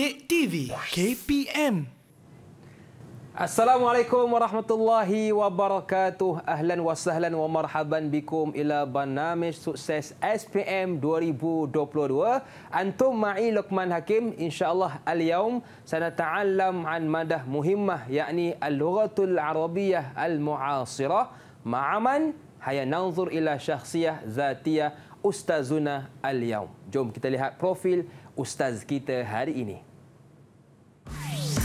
Dek TV KPM. Assalamualaikum warahmatullahi wabarakatuh. Ahlan wa sahlan wa marhaban bikum ila Banamish Sukses SPM 2022. Antum ma'i Luqman Hakim. InsyaAllah al-yawm sana ta'alam an madah muhimmah yakni al-lughatul arabiyah al-mu'asirah ma'aman haya nanzur ila syakhsiyah zatiyah ustazuna al-yawm. Jom kita lihat profil ustaz kita hari ini. Bye.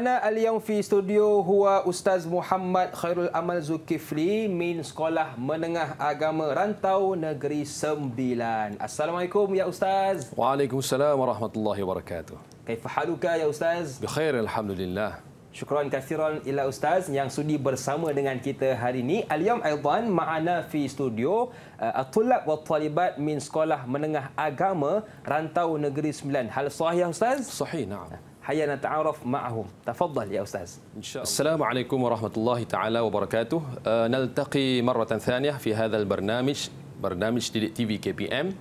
Mana aliyang fi studio hua Ustaz Muhammad Khairul Amal Zulkifli min Sekolah Menengah Agama Rantau Negeri Sembilan. Assalamualaikum ya Ustaz. Waalaikumsalam warahmatullahi wabarakatuh. Kaifa haluka ya Ustaz? Bikhair alhamdulillah. Syukran kathiran ila Ustaz yang sudi bersama dengan kita hari ini. Aliyam Aydan mana fi studio uh, atulak wa talibat min sekolah menengah agama rantau negeri sembilan. Hal sahih ya Ustaz? Sahih, na'am. حيا نتعرف معهم تفضل يا أستاذ إن شاء الله. السلام عليكم ورحمة الله تعالى وبركاته آه، نلتقي مرة ثانية في هذا البرنامج برنامج تي في كي بي ام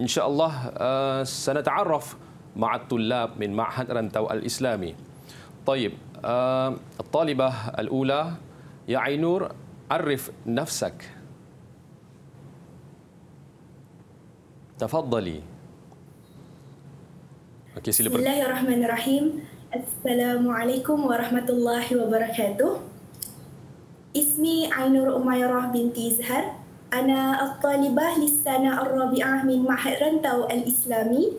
إن شاء الله آه، سنتعرف مع الطلاب من معهد رنتو الإسلامي طيب آه، الطالبة الأولى يا عينور عرف نفسك تفضلي Okey, sila. Bismillahirrahmanirrahim. Assalamualaikum warahmatullahi wabarakatuh. Ismi Ainur Umairah binti Izhar. Ana al-talibah li sana al-rabi'ah min mahat rantau al-islami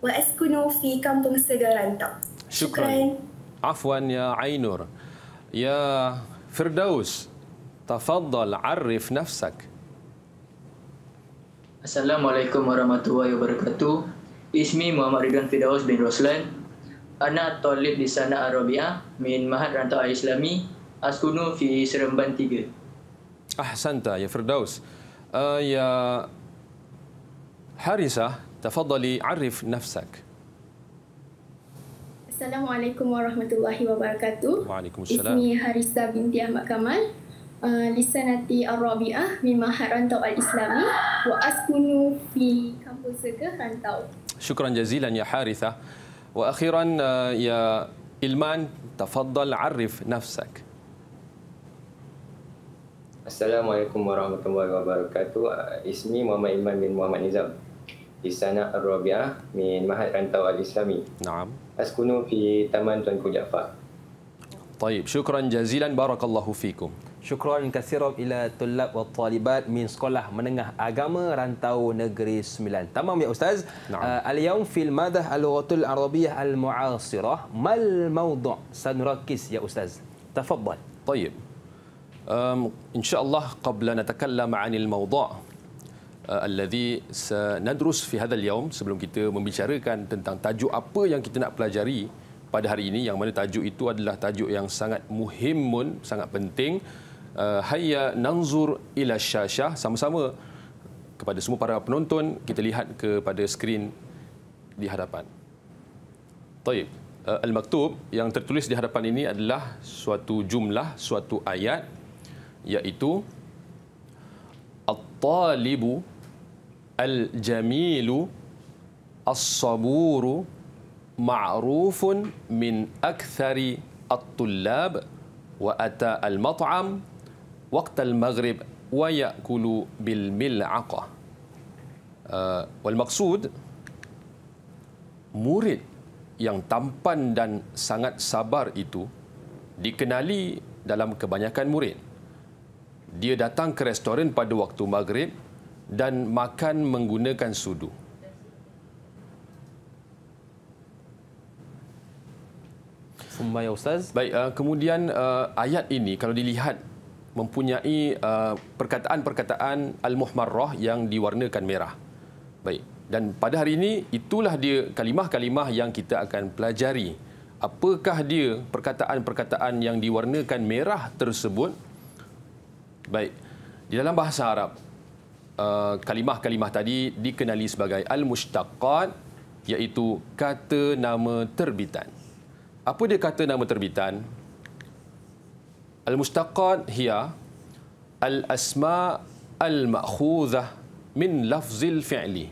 wa askunu fi kampung segarantau. Syukran. Afwan ya Ainur. Ya Firdaus, tafadhal arif nafsak. Assalamualaikum warahmatullahi wabarakatuh. Ismi Muhammad Ridwan Fidaus bin Roslan. Ana tolib di sana Arabia min Mahat Rantau Al Islami Askunu fi Seremban 3. Ahsanta ya Firdaus. Uh, ya Harisa, tafadhali arif nafsak. Assalamualaikum warahmatullahi wabarakatuh. Waalaikumsalam. Ismi Harisa binti Ahmad Kamal. Uh, eh, lisanati Arabiah min Mahat Rantau Al Islami wa Askunu fi Kampung Seke Rantau. شكرا جزيلا يا حارثة وأخيرا آه، يا إلمان تفضل عرف نفسك السلام عليكم ورحمة الله وبركاته آه، اسمي محمد إلمان بن محمد نزام إسانا الرابعة من مهد رنتو الإسلامي نعم أسكن في تمن تنكو جعفر طيب شكرا جزيلا بارك الله فيكم syukran kasiran ila tulab wa talibat min sekolah menengah agama rantau negeri sembilan. Tamam ya Ustaz. Uh, Al-yawm fil madah al-ghatul arabiyah al-mu'asirah mal mawdu' sanurakis ya Ustaz. Tafadhal. Tayyib. Um, InsyaAllah qabla natakallam anil mawdu' الذي سندرس في هذا اليوم قبل أن membicarakan tentang tajuk apa yang kita nak pelajari pada hari ini yang mana tajuk itu adalah tajuk yang sangat muhimun sangat penting Eh, hayya Nanzur Ila Syashah. Sama-sama kepada semua para penonton, kita lihat kepada skrin di hadapan. Taib. Eh, Al-Maktub yang tertulis di hadapan ini adalah suatu jumlah, suatu ayat iaitu At-Talibu Al-Jamilu As-Saburu Ma'rufun min akthari At-Tullab wa ata al-mat'am وقت المغرب ويأكل بالملعقة uh, والمقصود murid yang tampan dan sangat sabar itu dikenali dalam kebanyakan murid. Dia datang ke restoran pada waktu maghrib dan makan menggunakan sudu. Sumbaya Baik, ah, kemudian ah, ayat ini kalau dilihat mempunyai uh, perkataan-perkataan al-muhmarrah yang diwarnakan merah. Baik. Dan pada hari ini itulah dia kalimah-kalimah yang kita akan pelajari. Apakah dia perkataan-perkataan yang diwarnakan merah tersebut? Baik. Di dalam bahasa Arab uh, kalimah-kalimah tadi dikenali sebagai al-mushtaqat iaitu kata nama terbitan. Apa dia kata nama terbitan? Al-mustaqad hiya al-asma' al-ma'khudhah min lafzil fi'li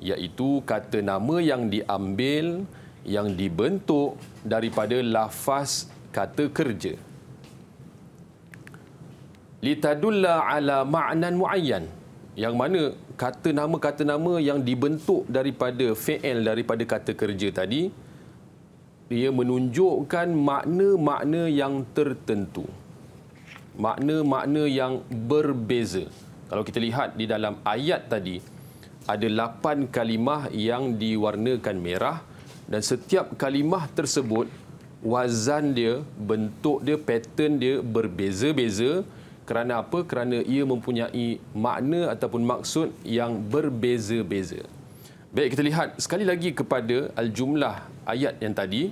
iaitu kata nama yang diambil yang dibentuk daripada lafaz kata kerja litadulla ala ma'nan muayyan yang mana kata nama kata nama yang dibentuk daripada fi'il daripada kata kerja tadi ia menunjukkan makna-makna yang tertentu. Makna-makna yang berbeza. Kalau kita lihat di dalam ayat tadi, ada lapan kalimah yang diwarnakan merah dan setiap kalimah tersebut, wazan dia, bentuk dia, pattern dia berbeza-beza kerana apa? Kerana ia mempunyai makna ataupun maksud yang berbeza-beza. Baik kita lihat sekali lagi kepada al-jumlah ayat yang tadi.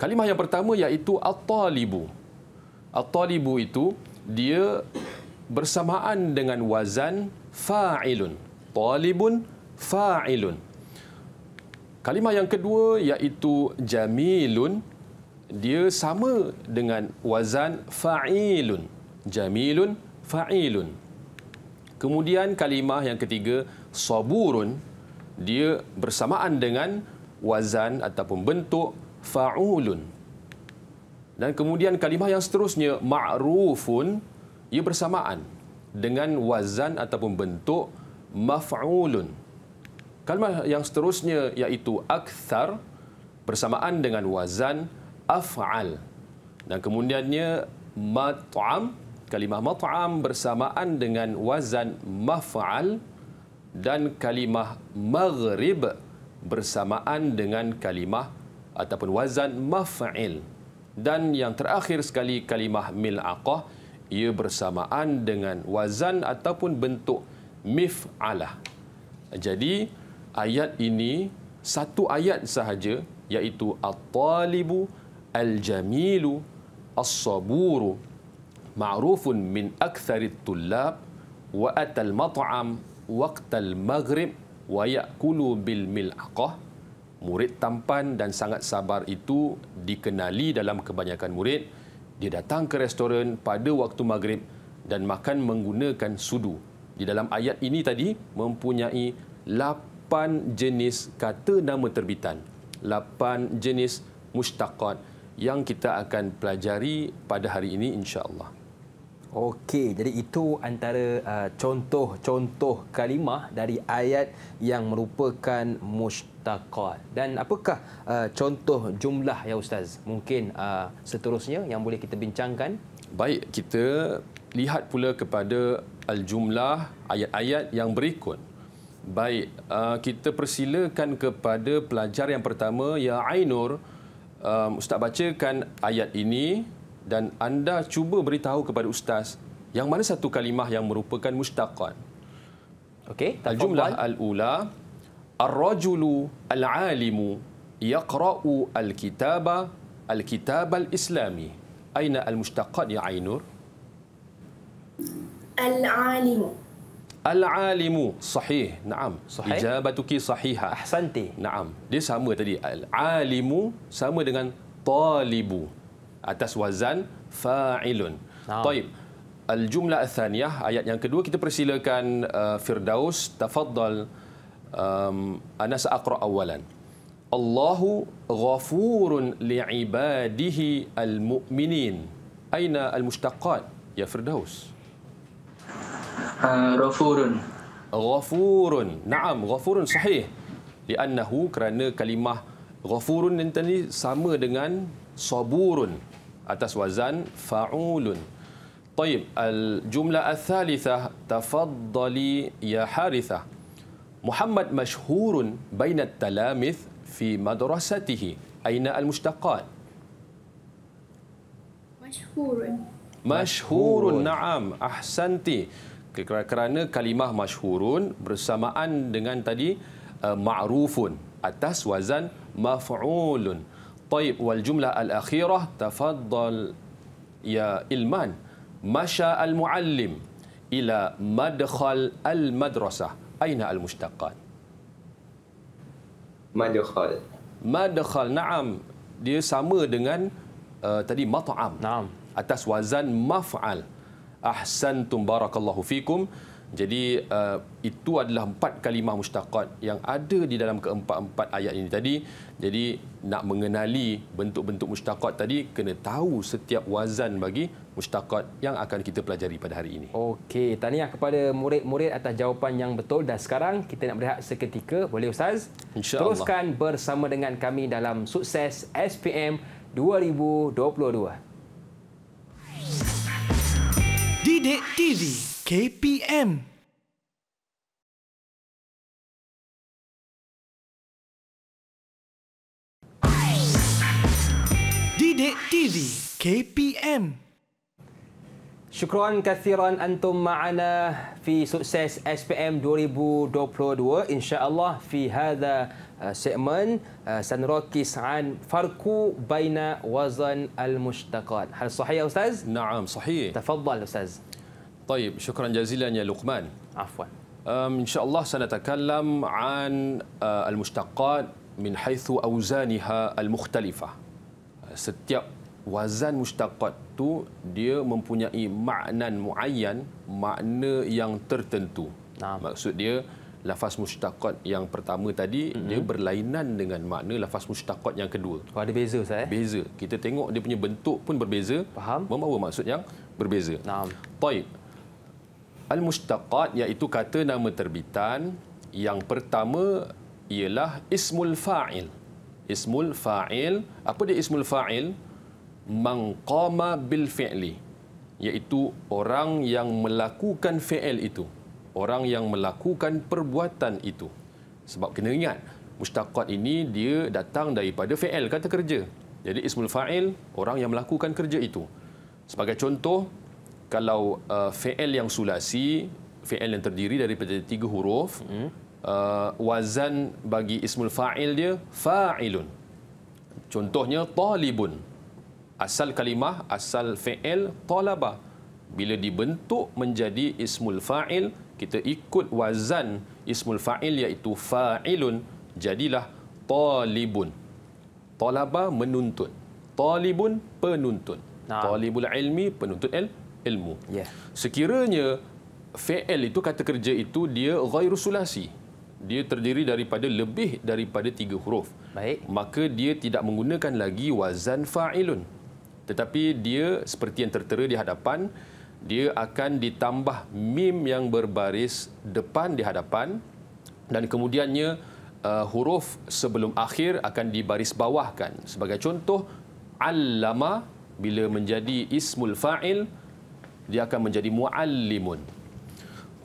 Kalimah yang pertama iaitu at-talibu. At-talibu itu dia bersamaan dengan wazan fa'ilun. Talibun fa'ilun. Kalimah yang kedua iaitu jamilun dia sama dengan wazan fa'ilun. Jamilun fa'ilun. Kemudian kalimah yang ketiga saburun dia bersamaan dengan wazan ataupun bentuk faulun dan kemudian kalimah yang seterusnya ma'rufun ia bersamaan dengan wazan ataupun bentuk maf'ulun kalimah yang seterusnya iaitu akthar bersamaan dengan wazan af'al dan kemudiannya mat'am kalimah mat'am bersamaan dengan wazan maf'al dan kalimah maghrib bersamaan dengan kalimah ataupun wazan mafail dan yang terakhir sekali kalimah mil'aqah ia bersamaan dengan wazan ataupun bentuk mif'alah jadi ayat ini satu ayat sahaja iaitu at-talibu al-jamilu as-saburu ma'rufun min aktsari at-tullab wa atal mat'am waqtal maghrib wa ya'kulu bil mil'aqah murid tampan dan sangat sabar itu dikenali dalam kebanyakan murid dia datang ke restoran pada waktu maghrib dan makan menggunakan sudu di dalam ayat ini tadi mempunyai lapan jenis kata nama terbitan lapan jenis mustaqat yang kita akan pelajari pada hari ini insya-Allah Okey, jadi itu antara contoh-contoh uh, kalimah dari ayat yang merupakan mushtaqal. Dan apakah uh, contoh jumlah ya ustaz? Mungkin uh, seterusnya yang boleh kita bincangkan? Baik, kita lihat pula kepada al-jumlah ayat-ayat yang berikut. Baik, uh, kita persilakan kepada pelajar yang pertama ya Ainur, um, ustaz bacakan ayat ini dan anda cuba beritahu kepada ustaz yang mana satu kalimah yang merupakan mustaqan. Okey, al-jumlah al-ula ar-rajulu al-alimu yaqra'u al-kitaba al-kitab al-islami. Aina al-mustaqan ya Ainur? Al-alimu. Al-alimu, sahih. Naam, sahih. Ijabatuki sahiha. Ahsanti. Naam. Dia sama tadi. Al-alimu sama dengan talibu atas wazan fa'ilun. Oh. Baik. Al-jumlah athaniyah ayat yang kedua kita persilakan uh, Firdaus tafaddal um, ana saqra awalan. Allahu ghafurun li'ibadihi al-mu'minin. Aina al-mushtaqat ya Firdaus? Uh, ghafurun. Ghafurun. Naam, ghafurun sahih. Li'annahu kerana kalimah ghafurun yang sama dengan saburun atas wazan faulun. Tayyib, al-jumlah al-thalithah tafaddali ya Haritha. Muhammad masyhurun bainat talamith fi madrasatihi. Aina al-mushtaqat? Masyhurun. Masyhurun, na'am. Ahsanti. Kerana kalimah masyhurun bersamaan dengan tadi uh, ma'rufun atas wazan maf'ulun. طيب والجملة الأخيرة تفضل يا إلمان مشى المعلم إلى مدخل المدرسة أين المشتقات؟ مدخل مدخل نعم dia sama dengan uh, tadi mat'am نعم. atas wazan maf'al ahsantum barakallahu fikum jadi uh, itu adalah empat kalimah mustaqat yang ada di dalam keempat-empat ayat ini tadi. Jadi nak mengenali bentuk-bentuk mustaqat tadi kena tahu setiap wazan bagi mustaqat yang akan kita pelajari pada hari ini. Okey, tahniah kepada murid-murid atas jawapan yang betul dan sekarang kita nak berehat seketika. Boleh ustaz? Insya-Allah. Teruskan bersama dengan kami dalam sukses SPM 2022. Didik TV. KPM. Didik TV KPM. Syukran kathiran antum ma'ana fi sukses SPM 2022 insya-Allah fi hadha uh, segmen uh, sanrakis an farku baina wazan al mushtaqat. Hal sahih ustaz? Naam sahih. Tafadhal ustaz. طيب شكرا جزيلا يا لقمان عفوا إن شاء الله سنتكلم عن المشتقات من حيث أوزانها المختلفة setiap wazan mushtaqat tu dia mempunyai makna muayyan makna yang tertentu nah. maksud dia lafaz mushtaqat yang pertama tadi mm-hmm. dia berlainan dengan makna lafaz mushtaqat yang kedua oh, ada beza saya eh? beza kita tengok dia punya bentuk pun berbeza faham membawa maksud yang berbeza nah. taib Al-Mushtaqat iaitu kata nama terbitan yang pertama ialah ismul fa'il. Ismul fa'il, apa dia ismul fa'il? Mangqama bil fi'li. Iaitu orang yang melakukan fi'il itu. Orang yang melakukan perbuatan itu. Sebab kena ingat, mushtaqat ini dia datang daripada fi'il, kata kerja. Jadi ismul fa'il, orang yang melakukan kerja itu. Sebagai contoh, kalau uh, fi'il yang sulasi, fi'il yang terdiri daripada tiga huruf, hmm. uh, wazan bagi ismul fa'il dia, fa'ilun. Contohnya, talibun. Asal kalimah, asal fi'il, talabah. Bila dibentuk menjadi ismul fa'il, kita ikut wazan ismul fa'il iaitu fa'ilun, jadilah talibun. Talabah menuntut. Talibun penuntut. Nah. Talibul ilmi penuntut ilmu ilmu. Ya. Sekiranya fi'il itu kata kerja itu dia ghairu sulasi. Dia terdiri daripada lebih daripada tiga huruf. Baik. Maka dia tidak menggunakan lagi wazan fa'ilun. Tetapi dia seperti yang tertera di hadapan, dia akan ditambah mim yang berbaris depan di hadapan dan kemudiannya uh, huruf sebelum akhir akan dibaris bawahkan. Sebagai contoh, al-lama bila menjadi ismul fa'il, dia akan menjadi muallimun.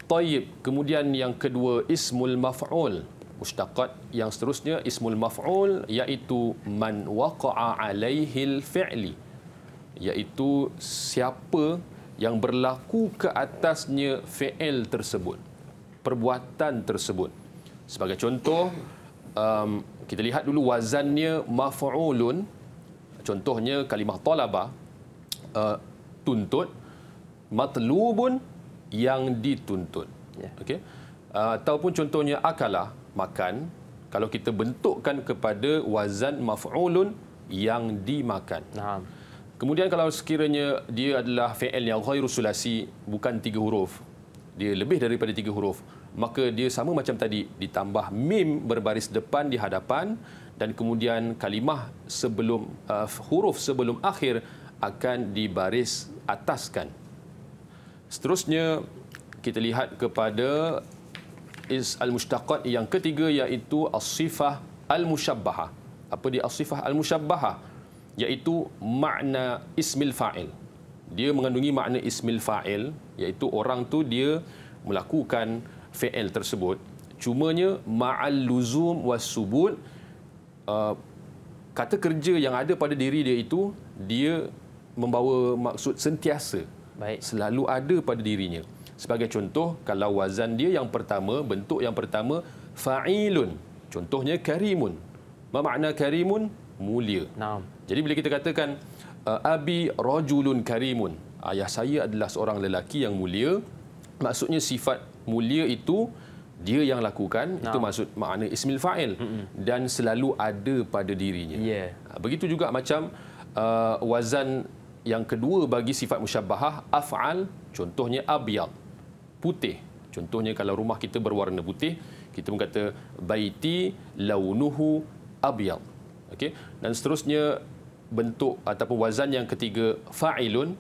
Tayyib, kemudian yang kedua ismul maf'ul. Mustaqat yang seterusnya ismul maf'ul iaitu man waqa'a alaihil fi'li. Iaitu siapa yang berlaku ke atasnya fi'il tersebut. Perbuatan tersebut. Sebagai contoh, um, kita lihat dulu wazannya maf'ulun. Contohnya kalimah talabah. Uh, tuntut matlubun yang dituntut. Yeah. Okey. Uh, ataupun contohnya akala makan kalau kita bentukkan kepada wazan maf'ulun yang dimakan. Nah. Kemudian kalau sekiranya dia adalah fi'il yang ghairu sulasi bukan tiga huruf. Dia lebih daripada tiga huruf. Maka dia sama macam tadi ditambah mim berbaris depan di hadapan dan kemudian kalimah sebelum uh, huruf sebelum akhir akan dibaris ataskan Seterusnya kita lihat kepada is al-mushtaqat yang ketiga iaitu as-sifah al-mushabbaha. Apa dia as-sifah al-mushabbaha? Iaitu makna ismil fa'il. Dia mengandungi makna ismil fa'il iaitu orang tu dia melakukan fa'il tersebut. Cumanya ma'al luzum was-subut uh, kata kerja yang ada pada diri dia itu dia membawa maksud sentiasa Baik. selalu ada pada dirinya. Sebagai contoh, kalau wazan dia yang pertama, bentuk yang pertama, fa'ilun. Contohnya, karimun. Apa makna karimun? Mulia. Nah. Jadi, bila kita katakan, uh, Abi rajulun karimun. Ayah saya adalah seorang lelaki yang mulia. Maksudnya, sifat mulia itu, dia yang lakukan. Nah. Itu maksud makna ismil fa'il. Mm-mm. Dan selalu ada pada dirinya. Yeah. Ha, begitu juga macam, uh, wazan yang kedua bagi sifat musyabahah af'al contohnya abyad putih contohnya kalau rumah kita berwarna putih kita pun kata baiti launuhu abyad okey dan seterusnya bentuk ataupun wazan yang ketiga fa'ilun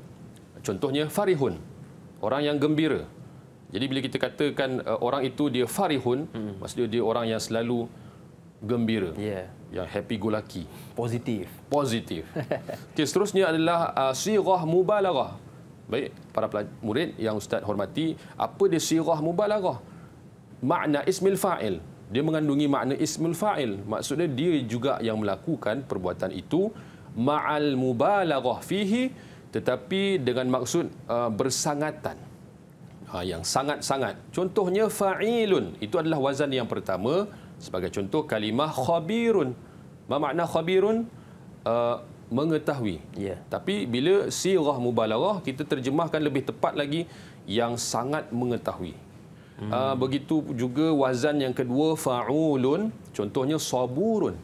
contohnya farihun orang yang gembira jadi bila kita katakan eh, orang itu dia farihun hmm. maksudnya dia orang yang selalu gembira. Yeah. Yang happy go lucky. Positif. Positif. Okey, seterusnya adalah uh, sirah mubalaghah. Baik, para pelajar murid yang ustaz hormati, apa dia sirah mubalaghah? Makna ismil fa'il. Dia mengandungi makna ismul fa'il. Maksudnya dia juga yang melakukan perbuatan itu ma'al mubalaghah fihi tetapi dengan maksud uh, bersangatan. Ha, yang sangat-sangat. Contohnya fa'ilun. Itu adalah wazan yang pertama. Sebagai contoh kalimah khabirun. Apa makna khabirun? Uh, mengetahui. Yeah. Tapi bila sirah mubalarah kita terjemahkan lebih tepat lagi yang sangat mengetahui. Hmm. Uh, begitu juga wazan yang kedua faulun contohnya saburun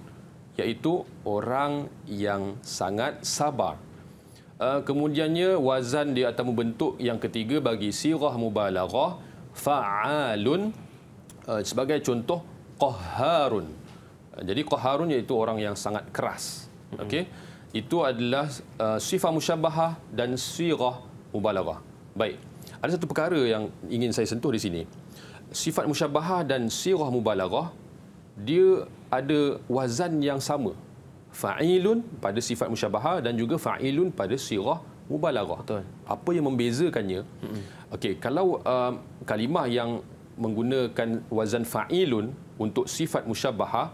iaitu orang yang sangat sabar. Uh, kemudiannya wazan di atas membentuk yang ketiga bagi sirah mubalarah faalun uh, sebagai contoh qaharun. Eh, jadi qaharun iaitu orang yang sangat keras. Okey. Itu adalah uh, eh, sifat musyabahah dan sirah mubalaghah. Baik. Ada satu perkara yang ingin saya sentuh di sini. Sifat musyabahah dan sirah mubalaghah dia ada wazan yang sama. Fa'ilun pada sifat musyabahah dan juga fa'ilun pada sirah mubalaghah. Betul. Apa yang membezakannya? Okey, kalau uh, kalimah yang menggunakan wazan fa'ilun untuk sifat musyabbahah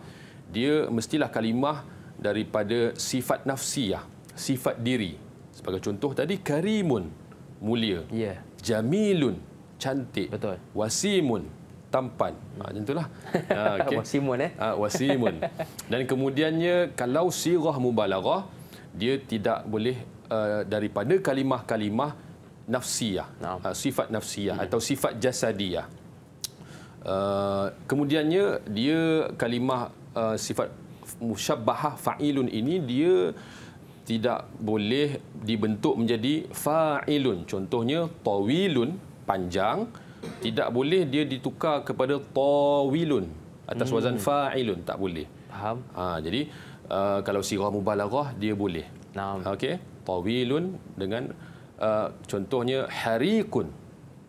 dia mestilah kalimah daripada sifat nafsiyah sifat diri sebagai contoh tadi karimun mulia yeah. jamilun cantik betul wasimun tampan ha macam lah. ha okay. wasimun eh ha, wasimun dan kemudiannya kalau sirah mubalaghah dia tidak boleh uh, daripada kalimah-kalimah nafsiyah no. Ha, sifat nafsiyah hmm. atau sifat jasadiyah Uh, kemudiannya dia kalimah uh, sifat musyabbahah fa'ilun ini dia tidak boleh dibentuk menjadi fa'ilun contohnya tawilun panjang tidak boleh dia ditukar kepada tawilun atas hmm. wazan fa'ilun tak boleh faham ha, jadi uh, kalau sirah mubalaghah dia boleh nah okey tawilun dengan uh, contohnya harikun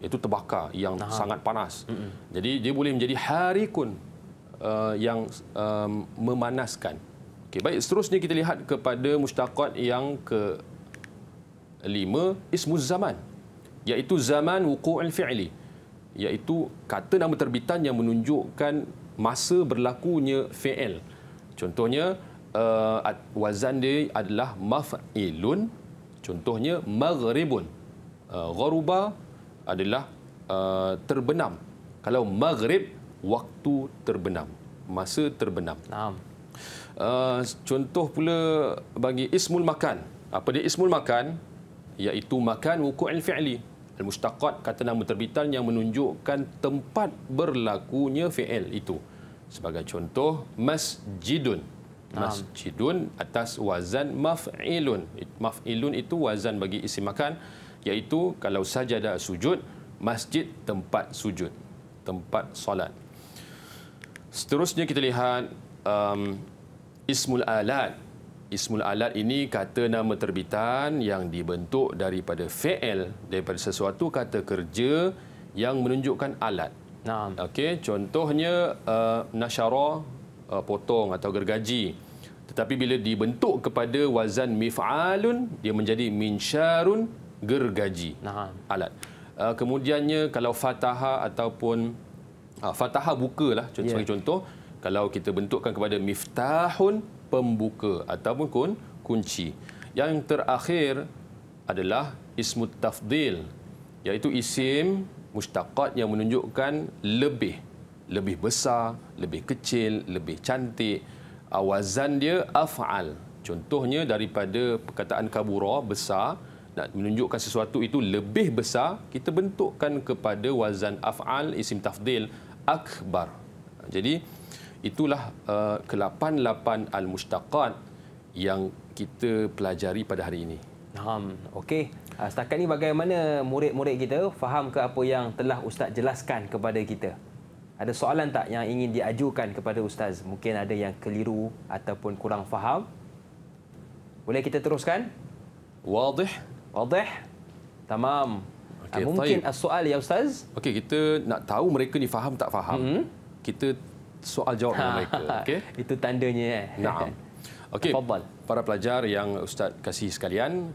itu terbakar yang Aha. sangat panas. Mm-mm. Jadi dia boleh menjadi harikun uh, yang um, memanaskan. Okay baik seterusnya kita lihat kepada mustaqat yang ke lima ismuz zaman iaitu zaman wuqu'il fi'li iaitu kata nama terbitan yang menunjukkan masa berlakunya fi'il. Contohnya uh, wazan dia adalah maf'ilun contohnya maghribun. Uh, gharuba adalah uh, terbenam. Kalau maghrib, waktu terbenam. Masa terbenam. Uh, contoh pula bagi ismul makan. Apa dia ismul makan? Iaitu makan wuku'il fi'li. Al-Mushtaqat kata nama terbitan yang menunjukkan tempat berlakunya fi'il itu. Sebagai contoh, masjidun. Masjidun atas wazan maf'ilun. Maf'ilun itu wazan bagi isi Makan iaitu kalau sajadah sujud masjid tempat sujud tempat solat seterusnya kita lihat um, ismul alat ismul alat ini kata nama terbitan yang dibentuk daripada fi'il daripada sesuatu kata kerja yang menunjukkan alat naam okey contohnya uh, nasyara uh, potong atau gergaji tetapi bila dibentuk kepada wazan mif'alun dia menjadi minsyarun gergaji nah. alat. Uh, kemudiannya kalau fataha ataupun uh, fataha bukalah contoh yeah. Ya. contoh kalau kita bentukkan kepada miftahun pembuka ataupun kun kunci. Yang terakhir adalah ismut tafdil iaitu isim mustaqat yang menunjukkan lebih lebih besar, lebih kecil, lebih cantik. Awazan dia af'al. Contohnya daripada perkataan kabura besar nak menunjukkan sesuatu itu lebih besar, kita bentukkan kepada wazan af'al isim tafdil akbar. Jadi itulah uh, ke-88 al-mushtaqat yang kita pelajari pada hari ini. Faham. Okey. Ah, setakat ini bagaimana murid-murid kita faham ke apa yang telah Ustaz jelaskan kepada kita? Ada soalan tak yang ingin diajukan kepada Ustaz? Mungkin ada yang keliru ataupun kurang faham? Boleh kita teruskan? Wadih. واضح tamam. okay, ممكن طيب. السؤال يا استاذ اوكي kita nak tahu mereka ni faham tak faham mm -hmm. kita soal jawab dengan mereka okey itu tandanya eh naam okey para pelajar yang ustaz kasih sekalian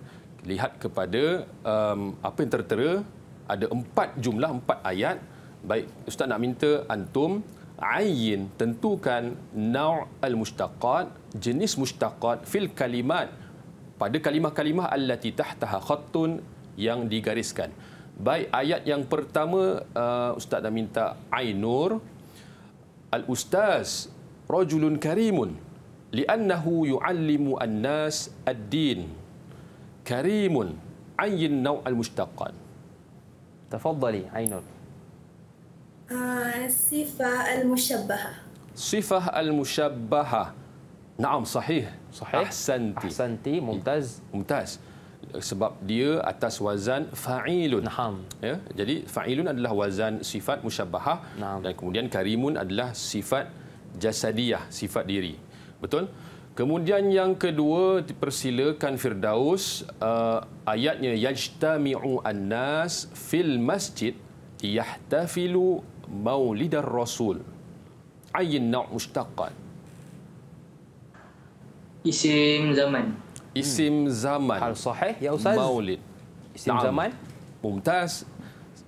lihat kepada um, apa yang tertera ada empat jumlah empat ayat baik ustaz nak minta antum ayin tentukan nau al mushtaqat jenis mushtaqat fil kalimat pada kalimah-kalimah allati tahtaha khattun yang digariskan. Baik ayat yang pertama uh, ustaz dah minta Ainur al ustaz rajulun karimun li'annahu yu'allimu an-nas ad-din karimun ayyin naw al-mushtaqan. Tafaddali Ainur. Ah, sifah al-mushabbaha. Sifah al-mushabbaha. Naam sahih. Sahih. Ahsanti. Ahsanti, mumtaz. Mumtaz. Sebab dia atas wazan fa'ilun. Naham. Ya? Jadi, fa'ilun adalah wazan sifat musyabbahah. Naham. Dan kemudian karimun adalah sifat jasadiyah, sifat diri. Betul? Kemudian yang kedua, dipersilakan Firdaus. Uh, ayatnya, Yajtami'u an-nas fil masjid yahtafilu maulidar rasul. Ayin na' mustaqat. Isim zaman. Isim hmm. zaman. Hal sahih ya Ustaz. Maulid. Isim Naam. zaman. Mumtaz.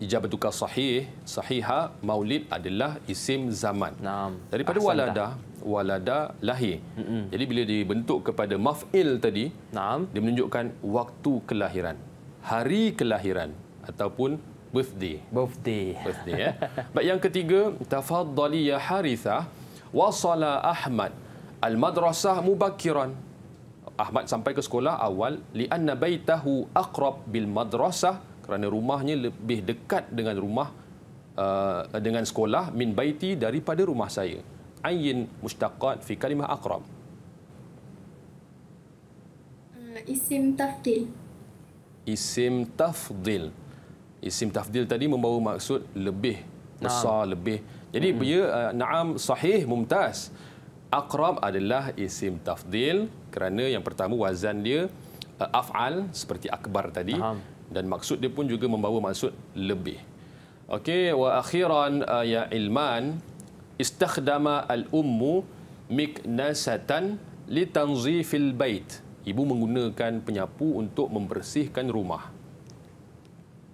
Ijab tukar sahih, sahiha maulid adalah isim zaman. Naam. Daripada Ahsan walada, dah. walada lahir. Mm-mm. Jadi bila dibentuk kepada maf'il tadi, Naam. dia menunjukkan waktu kelahiran. Hari kelahiran ataupun birthday. Birthday. Birthday, ya. Yeah. yang ketiga, tafadhali ya harithah, wasala Ahmad al-madrasah mubakiran. Ahmad sampai ke sekolah awal li'anna baitahu aqrab bil madrasah kerana rumahnya lebih dekat dengan rumah uh, dengan sekolah min baiti daripada rumah saya. Ayin Mustaqad fi kalimah aqrab. Hmm, isim tafdil. Isim tafdil. Isim tafdil tadi membawa maksud lebih besar, lebih. Jadi hmm. dia hmm. na'am sahih mumtaz. Akrab adalah isim tafdil kerana yang pertama wazan dia uh, af'al seperti akbar tadi Aham. dan maksud dia pun juga membawa maksud lebih. Okey wa akhiran uh, ya ilman istakhdama al ummu miknasatan litanzifil bait. Ibu menggunakan penyapu untuk membersihkan rumah.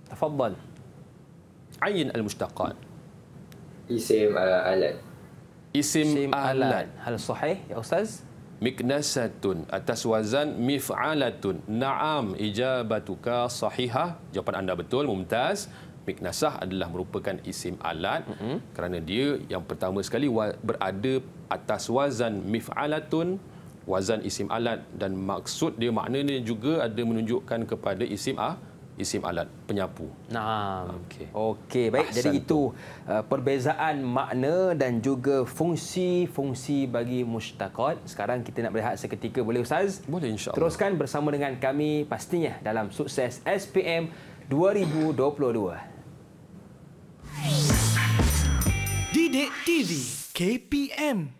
Tafadhal. Ayn al mustaqal, Isim uh, alat isim, isim alat. Hal sahih, ya Ustaz? Miknasatun atas wazan mif'alatun. Naam ijabatuka sahihah. Jawapan anda betul, Mumtaz. Miknasah adalah merupakan isim alat mm -hmm. kerana dia yang pertama sekali berada atas wazan mif'alatun wazan isim alat dan maksud dia maknanya juga ada menunjukkan kepada isim ah isim alat penyapu. Nah, okey. Okey, baik. Ahsan Jadi itu uh, perbezaan makna dan juga fungsi-fungsi bagi mustaqat. Sekarang kita nak berehat seketika boleh ustaz? Boleh insya-Allah. Teruskan bersama dengan kami pastinya dalam sukses SPM 2022. Didik TV KPM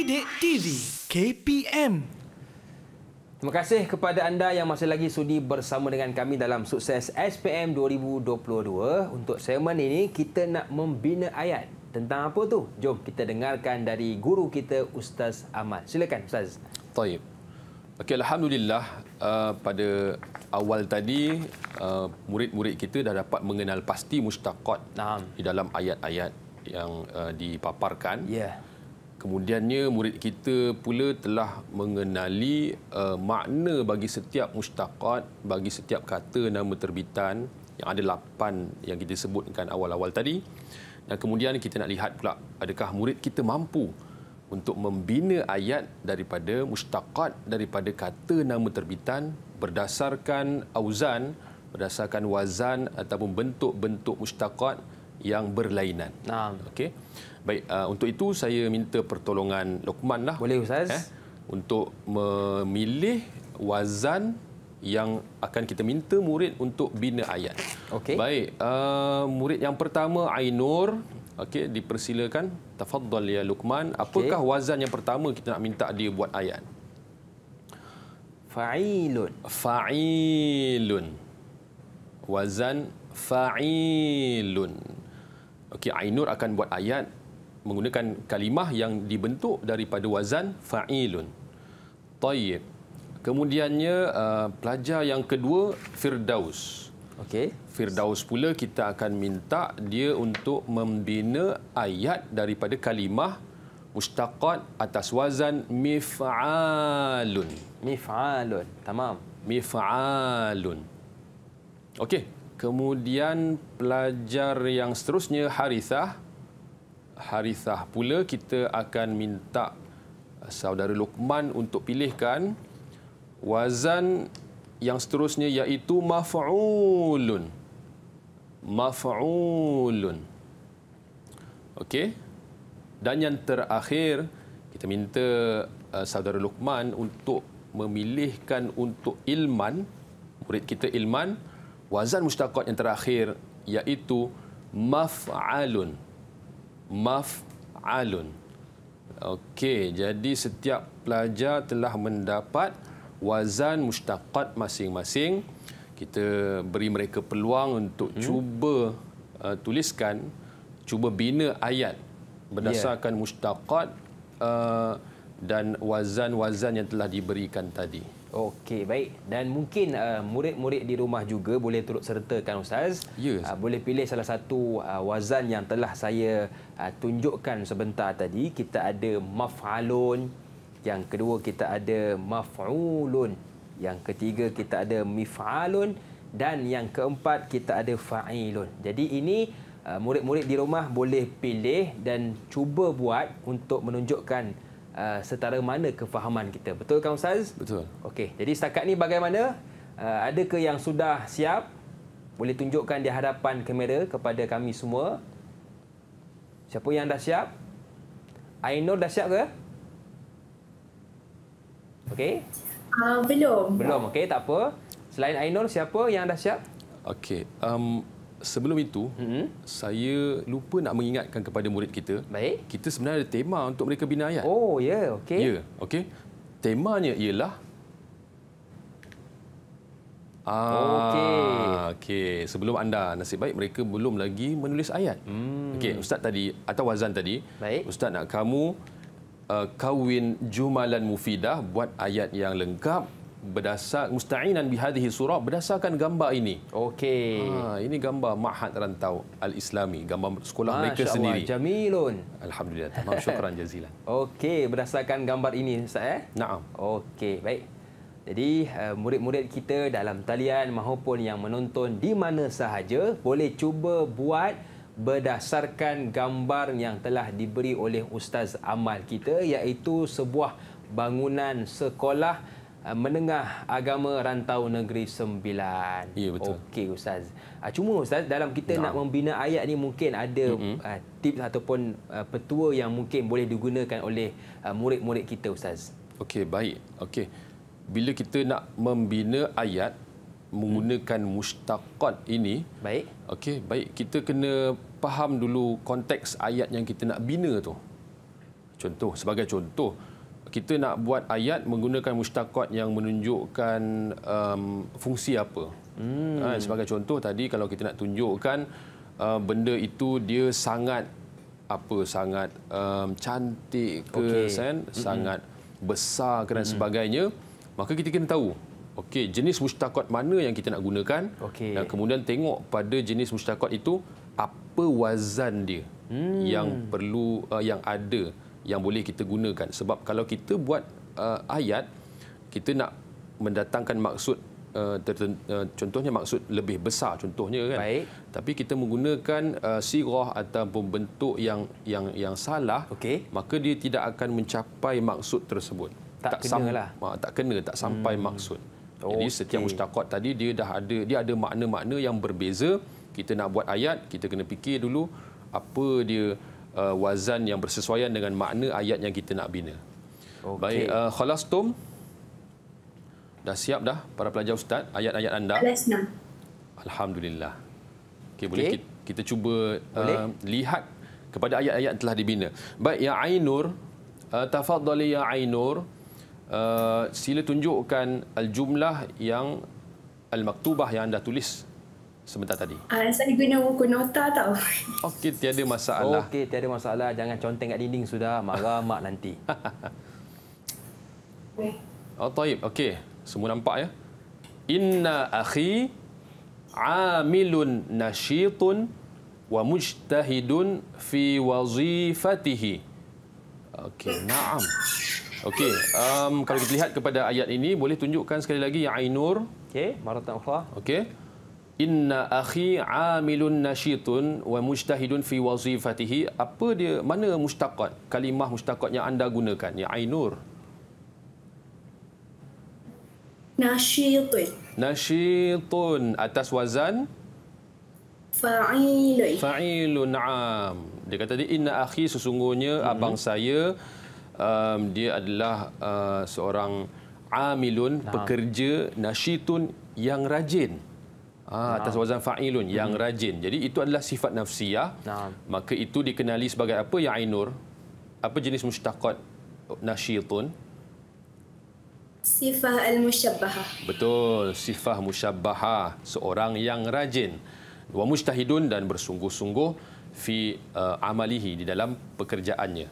Sidik TV KPM Terima kasih kepada anda yang masih lagi sudi bersama dengan kami dalam sukses SPM 2022. Untuk segmen ini, kita nak membina ayat. Tentang apa tu? Jom kita dengarkan dari guru kita, Ustaz Ahmad. Silakan, Ustaz. Taib. Okay, Alhamdulillah, uh, pada awal tadi, uh, murid-murid kita dah dapat mengenal pasti mustaqat nah. di dalam ayat-ayat yang uh, dipaparkan. Ya. Yeah. Kemudiannya murid kita pula telah mengenali uh, makna bagi setiap mustaqat, bagi setiap kata nama terbitan yang ada lapan yang kita sebutkan awal-awal tadi. Dan kemudian kita nak lihat pula adakah murid kita mampu untuk membina ayat daripada mustaqat daripada kata nama terbitan berdasarkan auzan, berdasarkan wazan ataupun bentuk-bentuk mustaqat yang berlainan. Nah. Okey. Baik, uh, untuk itu saya minta pertolongan Lokman lah. Boleh Ustaz. Eh, untuk memilih wazan yang akan kita minta murid untuk bina ayat. Okey. Baik, uh, murid yang pertama Ainur, okey dipersilakan. Tafadhal ya Lukman, apakah okay. wazan yang pertama kita nak minta dia buat ayat? Fa'ilun. Fa'ilun. Wazan fa'ilun okey ainur akan buat ayat menggunakan kalimah yang dibentuk daripada wazan fa'ilun tayyib kemudiannya uh, pelajar yang kedua firdaus okey firdaus pula kita akan minta dia untuk membina ayat daripada kalimah mustaqat atas wazan mif'alun mif'alun tamam mif'alun okey Kemudian pelajar yang seterusnya Harithah. Harithah pula kita akan minta eh, saudara Luqman untuk pilihkan wazan yang seterusnya iaitu maf'ulun. Maf'ulun. Okey. Dan yang terakhir kita minta eh, saudara Luqman untuk memilihkan untuk Ilman murid kita Ilman wazan mustaqat yang terakhir iaitu maf'alun maf'alun okey jadi setiap pelajar telah mendapat wazan mustaqat masing-masing kita beri mereka peluang untuk hmm. cuba uh, tuliskan cuba bina ayat berdasarkan yeah. mustaqat uh, dan wazan-wazan yang telah diberikan tadi Okey, baik. Dan mungkin uh, murid-murid uh, di rumah juga boleh turut sertakan ustaz. Yes. Uh, boleh pilih salah satu uh, wazan yang telah saya uh, tunjukkan sebentar tadi. Kita ada mafalun, yang kedua kita ada mafulun, yang ketiga kita ada mifalun dan yang keempat kita ada fa'ilun. Jadi ini uh, murid-murid di rumah boleh pilih dan cuba buat untuk menunjukkan Uh, setara mana kefahaman kita. Betul kan Ustaz? Betul. Okey, jadi setakat ni bagaimana? Uh, Ada ke yang sudah siap? Boleh tunjukkan di hadapan kamera kepada kami semua. Siapa yang dah siap? Ainul dah siap ke? Okey. Uh, belum. Belum, okey tak apa. Selain Ainul siapa yang dah siap? Okey. Um, sebelum itu hmm. saya lupa nak mengingatkan kepada murid kita baik kita sebenarnya ada tema untuk mereka bina ayat oh ya yeah. okey ya yeah. okey temanya ialah Ah, Okay. Okey, sebelum anda nasib baik mereka belum lagi menulis ayat. Hmm. Okey, ustaz tadi atau wazan tadi, baik. ustaz nak kamu uh, kawin jumalan mufidah buat ayat yang lengkap berdasar musta'inan bihadhihi surah berdasarkan gambar ini. Okey. Ha, ini gambar Ma'had Rantau Al-Islami, gambar sekolah Masya mereka Allah. sendiri. Jamilun. Alhamdulillah, tamam syukran jazilan. Okey, berdasarkan gambar ini Ustaz eh? Naam. Okey, baik. Jadi eh, murid-murid kita dalam talian maupun yang menonton di mana sahaja boleh cuba buat berdasarkan gambar yang telah diberi oleh Ustaz Amal kita iaitu sebuah bangunan sekolah Ah, menengah agama rantau negeri sembilan. Ya betul. Okey ustaz. Ah, cuma ustaz dalam kita nah. nak membina ayat ni mungkin ada mm-hmm. tips ataupun petua yang mungkin boleh digunakan oleh murid-murid kita ustaz. Okey baik. Okey. Bila kita nak membina ayat menggunakan hmm. mustaqat ini. Baik. Okey, baik. Kita kena faham dulu konteks ayat yang kita nak bina tu. Contoh, sebagai contoh, kita nak buat ayat menggunakan mustaqot yang menunjukkan um, fungsi apa. Hmm. Ha, sebagai contoh tadi kalau kita nak tunjukkan uh, benda itu dia sangat apa sangat um, cantik ke okay. sen, mm-hmm. sangat besar ke dan mm-hmm. sebagainya, maka kita kena tahu okey jenis mustaqot mana yang kita nak gunakan okay. dan kemudian tengok pada jenis mustaqot itu apa wazan dia hmm. yang perlu uh, yang ada yang boleh kita gunakan sebab kalau kita buat uh, ayat kita nak mendatangkan maksud Uh, terten, uh, contohnya maksud lebih besar contohnya kan Baik. tapi kita menggunakan uh, sirah ataupun bentuk yang yang yang salah okay. maka dia tidak akan mencapai maksud tersebut tak, tak kena lah uh, ha, tak kena tak sampai hmm. maksud oh, jadi setiap okay. mustaqat tadi dia dah ada dia ada makna-makna yang berbeza kita nak buat ayat kita kena fikir dulu apa dia uh, wazan yang bersesuaian dengan makna ayat yang kita nak bina. Okay. Baik, uh, khalas tum. Dah siap dah para pelajar ustaz ayat-ayat anda? Alhamdulillah. Okey, okay. kita, kita cuba uh, boleh. lihat kepada ayat-ayat telah dibina. Baik, ya Ainur, uh, tafadhali ya Ainur. Uh, sila tunjukkan al-jumlah yang al-maktubah yang anda tulis sebentar tadi? Uh, ah, saya guna buku nota tau. Okey, tiada masalah. Okey, tiada masalah. Jangan conteng kat dinding sudah. Marah mak nanti. Okey. oh, Taib. Okey. Semua nampak ya. Inna akhi amilun nasyitun wa mujtahidun fi wazifatihi. Okey, naam. Okey, um, kalau kita lihat kepada ayat ini, boleh tunjukkan sekali lagi yang Ainur. Okey, maratan ukhra. Okey. Inna akhi amilun nasyitun wa mujtahidun fi wazifatihi. Apa dia, mana mustaqat, kalimah mustaqat yang anda gunakan? Ya Ainur. Nasyitun. Nasyitun atas wazan. Fa'ilun. Fa'ilun am. Dia kata dia, inna akhi sesungguhnya hmm abang saya, um, dia adalah uh, seorang amilun, nah. pekerja, nasyitun yang rajin. Ah, atas nah. wazan fa'ilun yang hmm. rajin. Jadi itu adalah sifat nafsiyah. Nah. Maka itu dikenali sebagai apa ya Ainur? Apa jenis mustaqat nasyitun? Sifah al-musyabbaha. Betul, sifah musyabbaha. Seorang yang rajin. Wa mustahidun dan bersungguh-sungguh fi uh, amalihi di dalam pekerjaannya.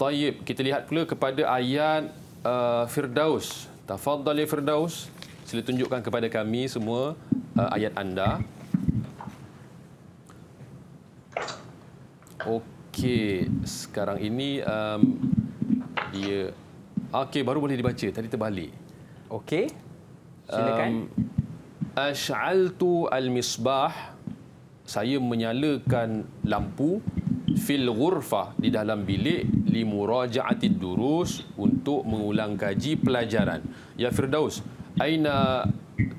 Tayyib, kita lihat pula kepada ayat uh, Firdaus. Tafadhal Firdaus. Sila tunjukkan kepada kami semua uh, ayat anda. Okey, sekarang ini um, dia okey baru boleh dibaca. Tadi terbalik. Okey. Silakan. Um, Ash'altu al-misbah. Saya menyalakan lampu fil ghurfah di dalam bilik li muraja'ati durus untuk mengulang kaji pelajaran. Ya Firdaus, aina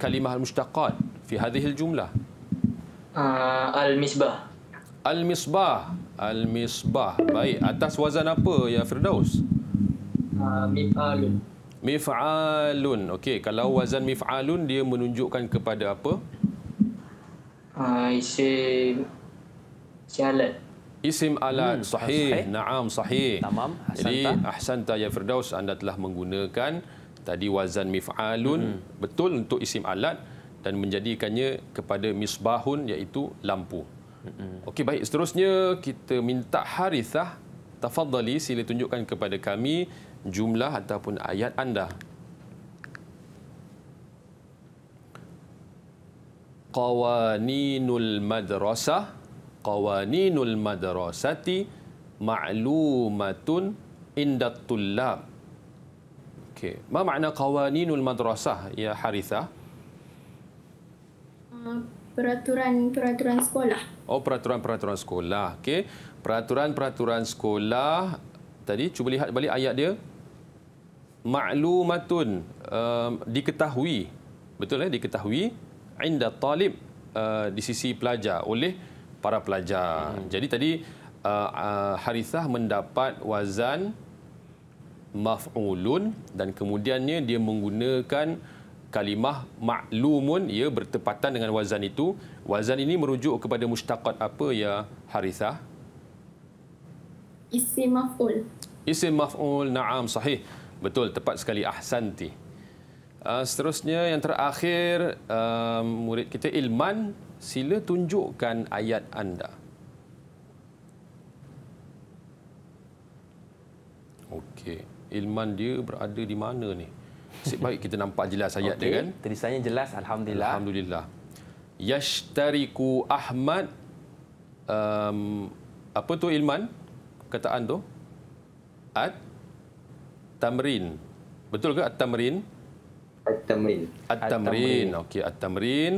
kalimah al-mushtaqat? fi hadhihi al-jumlah? Ah, al-misbah. Al-misbah. Al-misbah. Baik. Atas wazan apa, Ya Firdaus? Ah, mif'alun. Mif'alun. Okey. Kalau wazan mif'alun, dia menunjukkan kepada apa? Ah, isim. Syalat. Isim alat hmm, sahih. sahih. Naam sahih. Tamam. Ahsanta. Jadi, ahsanta ya Firdaus, anda telah menggunakan tadi wazan mif'alun. Hmm. Betul untuk isim alat dan menjadikannya kepada misbahun iaitu lampu. Okey baik seterusnya kita minta Harithah tafadhali sila tunjukkan kepada kami jumlah ataupun ayat anda. Qawaninul madrasah qawaninul madrasati ma'lumatun indat tullab. Okey, apa makna qawaninul madrasah ya Harithah? peraturan-peraturan sekolah. Oh, peraturan-peraturan sekolah. Okey. Peraturan-peraturan sekolah tadi cuba lihat balik ayat dia. Maklumatun um, diketahui. Betul ya, eh? diketahui inda talib uh, di sisi pelajar oleh para pelajar. Hmm. Jadi tadi uh, uh, Harithah mendapat wazan maf'ulun dan kemudiannya dia menggunakan kalimah maklumun ia bertepatan dengan wazan itu wazan ini merujuk kepada mustaqat apa ya harithah isim maf'ul isim maf'ul na'am sahih betul tepat sekali ahsanti uh, seterusnya yang terakhir uh, murid kita ilman sila tunjukkan ayat anda okey ilman dia berada di mana ni Nasib baik kita nampak jelas ayat okay. dia kan. Tulisannya jelas alhamdulillah. Alhamdulillah. Yashtariku Ahmad um, apa tu Ilman? Kataan tu. At Tamrin. Betul ke At Tamrin? At Tamrin. At Tamrin. Okey, At Tamrin.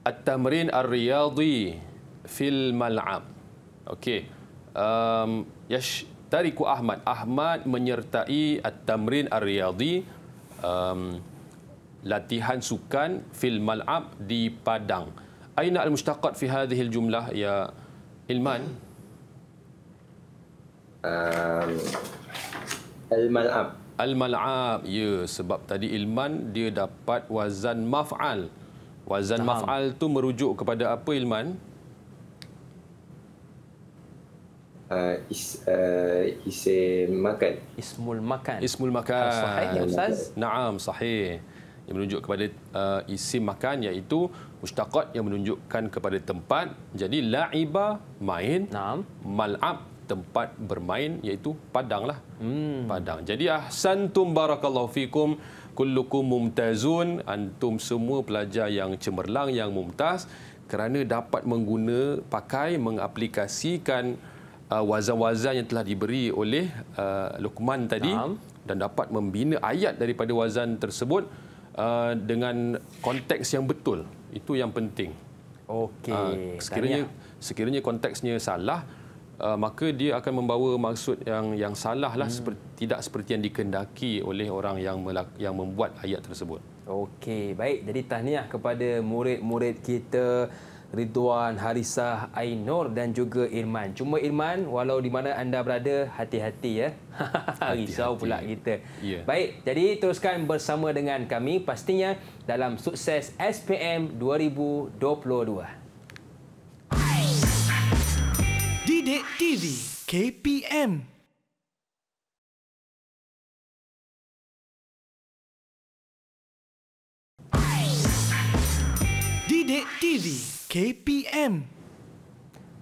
At Tamrin Ar-Riyadi fil Mal'ab. Okey. Um, yash Tariku Ahmad Ahmad menyertai At-Tamrin Ar-Riyadi um, latihan sukan fil mal'ab di padang. Aina al Mustaqad fi hadhihi al-jumlah ya Ilman? Um, al-mal'ab. Al-mal'ab. Ya, sebab tadi Ilman dia dapat wazan maf'al. Wazan maf'al tu merujuk kepada apa Ilman? uh, is, uh, isim makan. Ismul makan. Ismul makan. Ah, sahih, ya, Ustaz? Naam, sahih. Yang menunjuk kepada uh, isim makan iaitu mustaqat yang menunjukkan kepada tempat. Jadi, la'iba, main. Naam. Mal'ab, tempat bermain iaitu padang lah. Hmm. Padang. Jadi, ahsantum barakallahu fikum. Kullukum mumtazun. Antum semua pelajar yang cemerlang, yang mumtaz. Kerana dapat menggunakan, pakai, mengaplikasikan Uh, wazan-wazan yang telah diberi oleh uh, Luqman tadi Faham. dan dapat membina ayat daripada wazan tersebut uh, dengan konteks yang betul. Itu yang penting. Okey. Uh, sekiranya Tanya. sekiranya konteksnya salah, uh, maka dia akan membawa maksud yang yang salahlah hmm. seperti tidak seperti yang dikendaki oleh orang yang melak- yang membuat ayat tersebut. Okey, baik. Jadi tahniah kepada murid-murid kita Ridwan, Harisah, Ainur dan juga Irman. Cuma Irman, walau di mana anda berada, hati-hati ya. Hati-hati. Risau pula kita. Yeah. Baik, jadi teruskan bersama dengan kami pastinya dalam sukses SPM 2022. Didik TV KPM Didik TV KPM.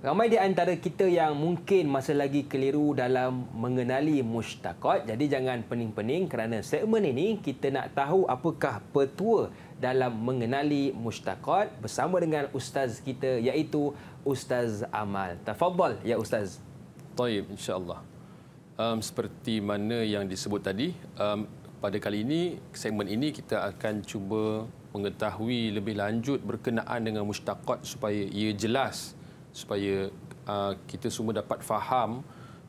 Ramai di antara kita yang mungkin masih lagi keliru dalam mengenali mustaqot Jadi jangan pening-pening kerana segmen ini kita nak tahu apakah petua dalam mengenali mustaqot bersama dengan ustaz kita iaitu Ustaz Amal. Tafadhol ya ustaz. Baik, insya-Allah. Um, seperti mana yang disebut tadi, um, pada kali ini segmen ini kita akan cuba mengetahui lebih lanjut berkenaan dengan mustaqat supaya ia jelas supaya uh, kita semua dapat faham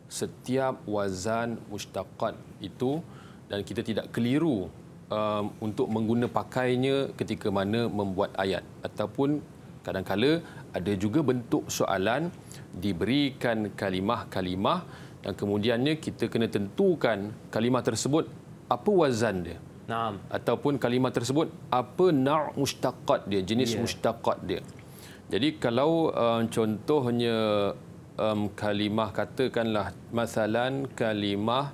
setiap wazan mustaqat itu dan kita tidak keliru um, untuk menggunakan pakainya ketika mana membuat ayat ataupun kadangkala ada juga bentuk soalan diberikan kalimah-kalimah dan kemudiannya kita kena tentukan kalimah tersebut apa wazan dia Naam. Ataupun kalimah tersebut, apa na' mustaqat dia, jenis yeah. mushtaqat dia. Jadi kalau um, contohnya um, kalimah katakanlah, masalan kalimah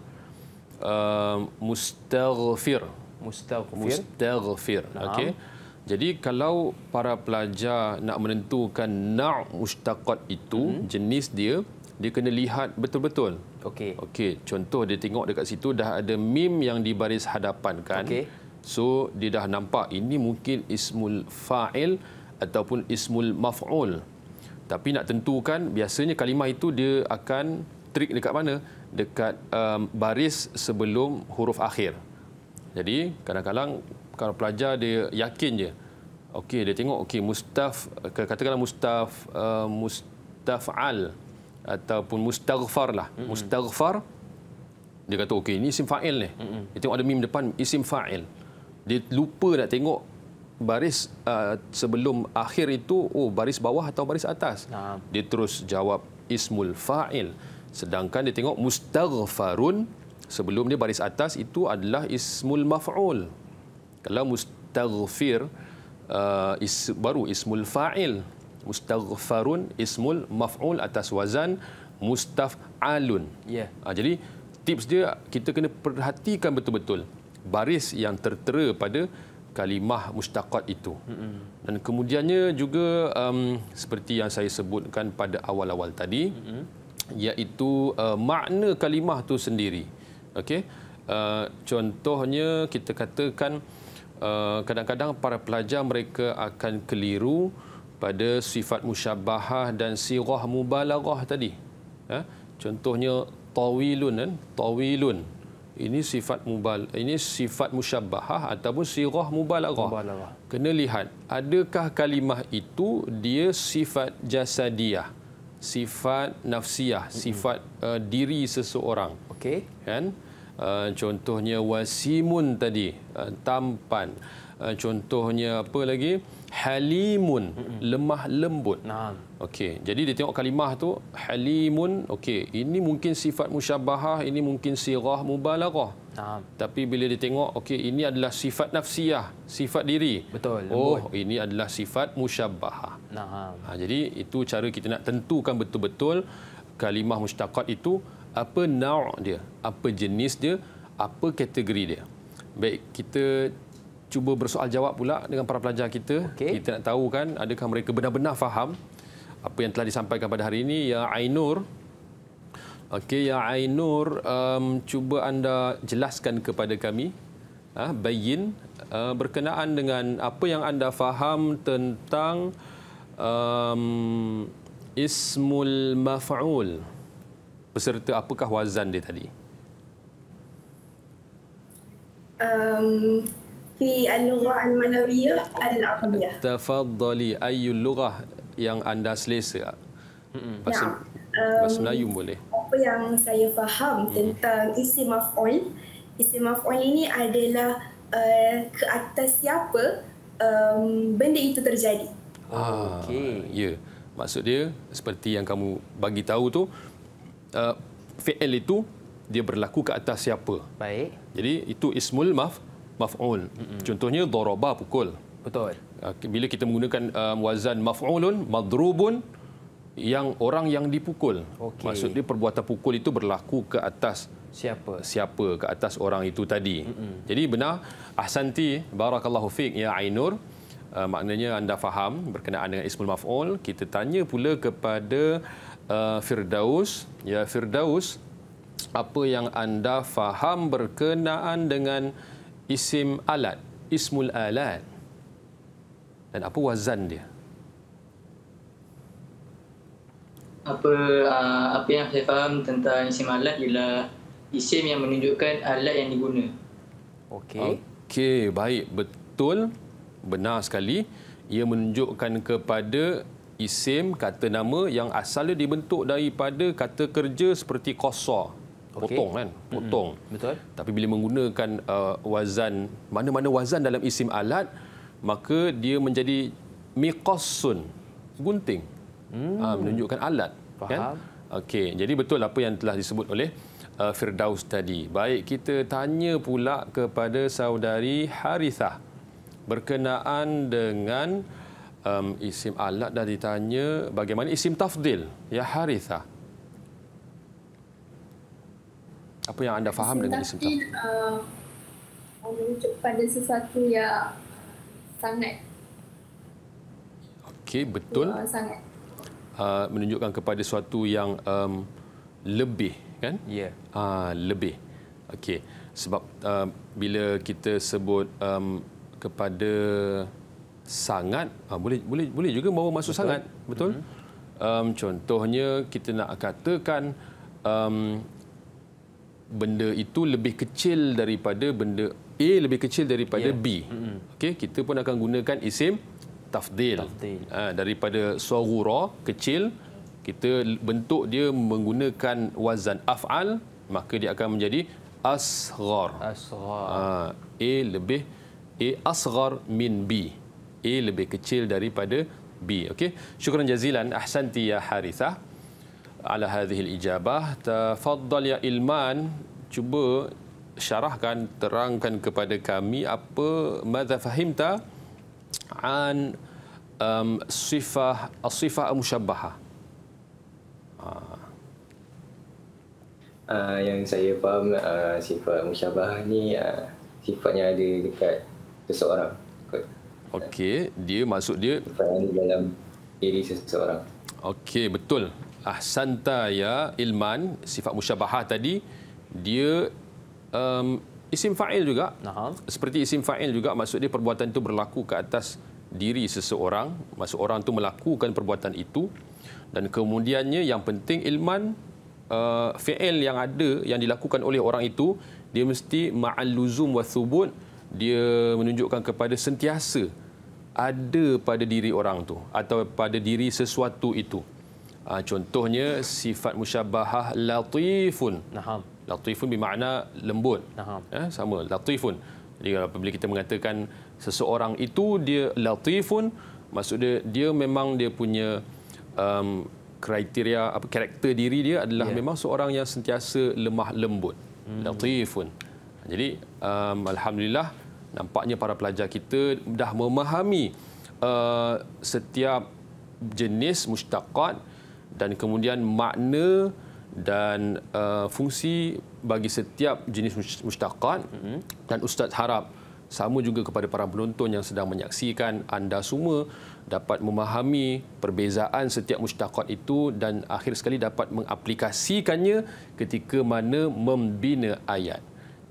um, mustaghfir. Mustaghfir. Mustaghfir. Okay. Jadi kalau para pelajar nak menentukan na' mustaqat itu, hmm jenis dia, dia kena lihat betul-betul. Okey. Okey, contoh dia tengok dekat situ dah ada mim yang di baris hadapan kan. Okey. So dia dah nampak ini mungkin ismul fa'il ataupun ismul maf'ul. Tapi nak tentukan biasanya kalimah itu dia akan trik dekat mana? Dekat um, baris sebelum huruf akhir. Jadi kadang-kadang kalau pelajar dia yakin je. Okey, dia tengok okey Mustaf katakanlah Mustaf uh, Mustaf'al ataupun mustaghfar lah. Mm-hmm. Mustaghfar, dia kata, okey, ini isim fa'il ni. Mm-hmm. Dia tengok ada mim depan, isim fa'il. Dia lupa nak tengok baris uh, sebelum akhir itu, oh, baris bawah atau baris atas. Nah. Dia terus jawab, ismul fa'il. Sedangkan dia tengok mustaghfarun, sebelum dia baris atas, itu adalah ismul maf'ul. Kalau mustaghfir, uh, is, baru ismul fa'il mustaghfarun ismul maf'ul atas wazan mustaf'alun. Ya. Yeah. Ha, jadi tips dia kita kena perhatikan betul-betul baris yang tertera pada kalimah mustaqat itu. Mm-hmm. Dan kemudiannya juga um, seperti yang saya sebutkan pada awal-awal tadi mm-hmm. iaitu uh, makna kalimah tu sendiri. Okey. Uh, contohnya kita katakan uh, kadang-kadang para pelajar mereka akan keliru pada sifat musyabahah dan sirah mubalaghah tadi. Ya, contohnya tawilun kan? tawilun. Ini sifat mubal ini sifat musyabahah ataupun sirah mubalaghah. Mubalaghah. Kena lihat adakah kalimah itu dia sifat jasadiah, sifat nafsiah, mm-hmm. sifat uh, diri seseorang. Okey. Kan? Uh, contohnya wasimun tadi, uh, tampan. Uh, contohnya apa lagi? halimun Mm-mm. lemah lembut. Naam. Okey, jadi dia tengok kalimah tu halimun. Okey, ini mungkin sifat musyabahah, ini mungkin sirah mubalaghah. Naam. Tapi bila dia tengok okey ini adalah sifat nafsiah, sifat diri. Betul. Oh, lembut. Oh, ini adalah sifat musyabahah. Naam. Ha, jadi itu cara kita nak tentukan betul-betul kalimah mustaqat itu apa nau' dia, apa jenis dia, apa kategori dia. Baik, kita cuba bersoal jawab pula dengan para pelajar kita. Okay. Kita nak tahu kan adakah mereka benar-benar faham apa yang telah disampaikan pada hari ini. Ya Ainur. Okey, Ya Ainur, um, cuba anda jelaskan kepada kami. Ah, ha, bayin uh, berkenaan dengan apa yang anda faham tentang um, ismul maf'ul. Beserta apakah wazan dia tadi? في اللغة المنورية العربية. تفضلي أي اللغة yang anda selesa. Mm -hmm. Bahasa, um, Melayu boleh. Apa yang saya faham -hmm. tentang isi maf'ul. Isi maf'ul ini adalah uh, ke atas siapa um, benda itu terjadi. Ah, okay. Ya. Maksud dia seperti yang kamu bagi tahu tu uh, itu dia berlaku ke atas siapa. Baik. Jadi itu ismul maf'ul maf'ul. Mm-hmm. Contohnya daraba pukul. Betul. Ah, bila kita menggunakan ah, um, wazan maf'ulun madrubun yang orang yang dipukul. Okay. Maksud dia perbuatan pukul itu berlaku ke atas siapa? Siapa ke atas orang itu tadi. Mm-hmm. Jadi benar ahsanti barakallahu fik ya Ainur. Uh, maknanya anda faham berkenaan dengan ismul maf'ul. Kita tanya pula kepada uh, Firdaus. Ya Firdaus, apa yang anda faham berkenaan dengan isim alat, ismul alat. Dan apa wazan dia? Apa ah, apa yang saya faham tentang isim alat ialah isim yang menunjukkan alat yang diguna. Okey. Okey, baik. Betul. Benar sekali. Ia menunjukkan kepada isim kata nama yang asalnya dibentuk daripada kata kerja seperti kosor potong okay. kan potong mm-hmm. betul tapi bila menggunakan uh, wazan mana-mana wazan dalam isim alat maka dia menjadi miqassun gunting mm. uh, menunjukkan alat kan? faham kan? okey jadi betul apa yang telah disebut oleh uh, Firdaus tadi baik kita tanya pula kepada saudari Harithah berkenaan dengan um, isim alat dah ditanya bagaimana isim tafdil ya Harithah apa yang anda faham dengan isim tafdil? Uh, merujuk pada sesuatu yang uh, sangat. Okey, betul. Uh, sangat. Uh, menunjukkan kepada sesuatu yang um, lebih kan? Ya. Yeah. Uh, lebih. Okey. Sebab uh, bila kita sebut um, kepada sangat, uh, boleh boleh boleh juga bawa masuk sangat, betul? Mm-hmm. Um, contohnya kita nak katakan um, benda itu lebih kecil daripada benda A lebih kecil daripada yeah. B. Mm-hmm. Okey, kita pun akan gunakan isim tafdil. Ha, daripada saghura kecil kita bentuk dia menggunakan wazan af'al maka dia akan menjadi asghar. Asghar. Ha, A lebih A asghar min B. A lebih kecil daripada B. Okey. Syukran jazilan. Ahsanti ya Harithah ala hadhihi al-ijabah. Tafaddal ya Ilman, cuba syarahkan, terangkan kepada kami apa madza fahimta an um, sifah as-sifah al-musyabbahah. Uh, yang saya faham uh, sifat musyabah ni uh, sifatnya ada dekat seseorang. Okey, dia masuk dia dalam diri seseorang. Okey, betul ahsanta ya ilman sifat musyabahah tadi dia um, isim fa'il juga nah. seperti isim fa'il juga maksud dia perbuatan itu berlaku ke atas diri seseorang maksud orang itu melakukan perbuatan itu dan kemudiannya yang penting ilman uh, fa'il yang ada yang dilakukan oleh orang itu dia mesti ma'al luzum wa thubut dia menunjukkan kepada sentiasa ada pada diri orang tu atau pada diri sesuatu itu Ah, contohnya sifat musyabahah latifun. Naham. Latifun bermakna lembut. Naham. Ya, sama latifun. Jadi apabila kita mengatakan seseorang itu dia latifun, maksud dia dia memang dia punya um, kriteria apa karakter diri dia adalah yeah. memang seorang yang sentiasa lemah lembut. Hmm. Latifun. Jadi um, alhamdulillah nampaknya para pelajar kita dah memahami uh, setiap jenis mustaqat hmm dan kemudian makna dan uh, fungsi bagi setiap jenis mustaqat mm-hmm. dan ustaz harap sama juga kepada para penonton yang sedang menyaksikan anda semua dapat memahami perbezaan setiap mustaqat itu dan akhir sekali dapat mengaplikasikannya ketika mana membina ayat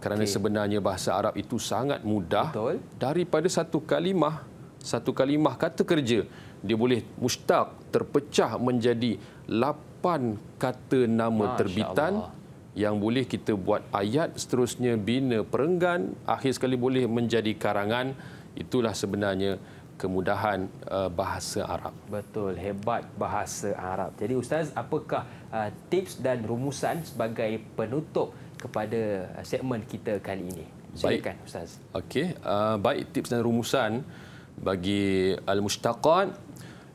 kerana okay. sebenarnya bahasa Arab itu sangat mudah Betul. daripada satu kalimah satu kalimah kata kerja dia boleh mustaq terpecah menjadi lapan kata nama Masya terbitan Allah. yang boleh kita buat ayat seterusnya bina perenggan akhir sekali boleh menjadi karangan itulah sebenarnya kemudahan uh, bahasa Arab. Betul, hebat bahasa Arab. Jadi ustaz, apakah uh, tips dan rumusan sebagai penutup kepada uh, segmen kita kali ini? Silakan baik. ustaz. Okey, baik tips dan rumusan bagi al-mustaqat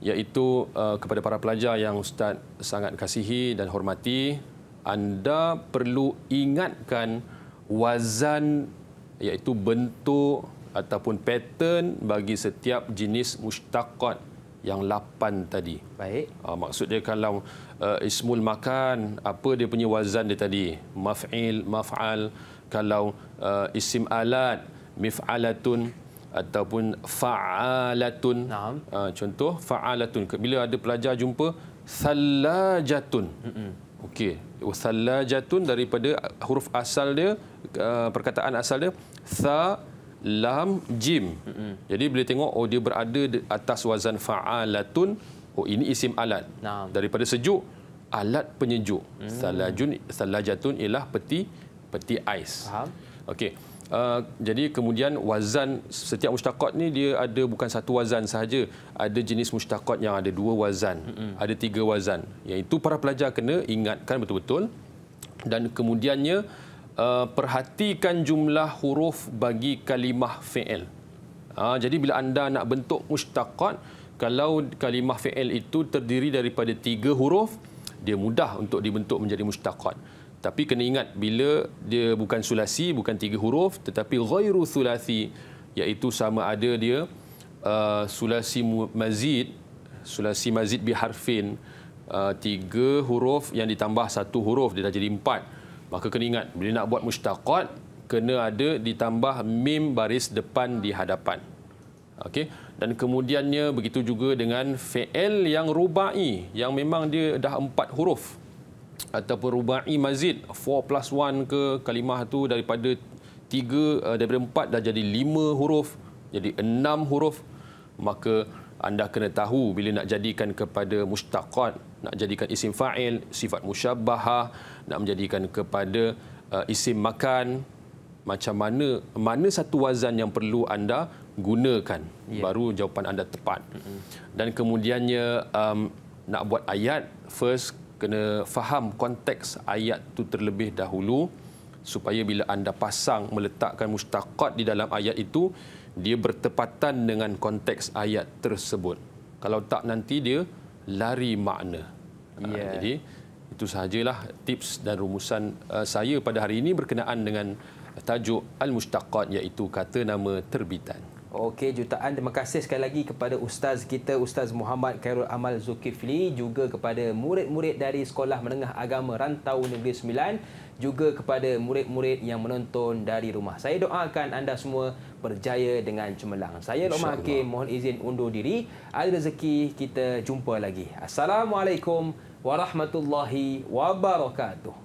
iaitu uh, kepada para pelajar yang Ustaz sangat kasihi dan hormati, anda perlu ingatkan wazan iaitu bentuk ataupun pattern bagi setiap jenis mushtaqat yang lapan tadi. Baik. Ah, maksud dia kalau uh, ismul makan, apa dia punya wazan dia tadi? Maf'il, maf'al. Kalau uh, isim alat, mif'alatun, ataupun fa'alatun. Uh, contoh fa'alatun. Bila ada pelajar jumpa sallajatun. Hmm. Okey. Oh, sallajatun daripada huruf asal dia ah, perkataan asal dia sa lam jim. Hmm. Jadi bila tengok oh dia berada atas wazan fa'alatun. Oh ini isim alat. Naam. Daripada sejuk alat penyejuk. Hmm. Salajun salajatun ialah peti peti ais. Faham? Okey. Uh, jadi kemudian wazan setiap mustaqat ni dia ada bukan satu wazan sahaja ada jenis mustaqat yang ada dua wazan mm-hmm. ada tiga wazan iaitu para pelajar kena ingatkan betul-betul dan kemudiannya uh, perhatikan jumlah huruf bagi kalimah fi'il uh, jadi bila anda nak bentuk mustaqat kalau kalimah fi'il itu terdiri daripada tiga huruf dia mudah untuk dibentuk menjadi mustaqat tapi kena ingat bila dia bukan sulasi, bukan tiga huruf, tetapi ghairu sulasi, iaitu sama ada dia uh, sulasi mazid, sulasi mazid biharfin, uh, tiga huruf yang ditambah satu huruf, dia dah jadi empat. Maka kena ingat, bila nak buat mustaqat, kena ada ditambah mim baris depan di hadapan. Okey. Dan kemudiannya begitu juga dengan fi'il yang ruba'i, yang memang dia dah empat huruf ataupun rubai mazid 4 plus 1 ke kalimah tu daripada 3 eh, daripada 4 dah jadi 5 huruf jadi 6 huruf maka anda kena tahu bila nak jadikan kepada mustaqat nak jadikan isim fa'il sifat musyabbahah nak menjadikan kepada eh, isim makan macam mana mana satu wazan yang perlu anda gunakan yeah. baru jawapan anda tepat dan kemudiannya um, nak buat ayat first kena faham konteks ayat tu terlebih dahulu supaya bila anda pasang meletakkan mustaqat di dalam ayat itu dia bertepatan dengan konteks ayat tersebut kalau tak nanti dia lari makna ha, yeah. jadi itu sahajalah tips dan rumusan uh, saya pada hari ini berkenaan dengan tajuk al-mustaqat iaitu kata nama terbitan Okey, jutaan terima kasih sekali lagi kepada Ustaz kita, Ustaz Muhammad Khairul Amal Zulkifli. Juga kepada murid-murid dari Sekolah Menengah Agama Rantau Negeri Sembilan. Juga kepada murid-murid yang menonton dari rumah. Saya doakan anda semua berjaya dengan cemerlang. Saya Lomah Hakim, mohon izin undur diri. Ada rezeki, kita jumpa lagi. Assalamualaikum warahmatullahi wabarakatuh.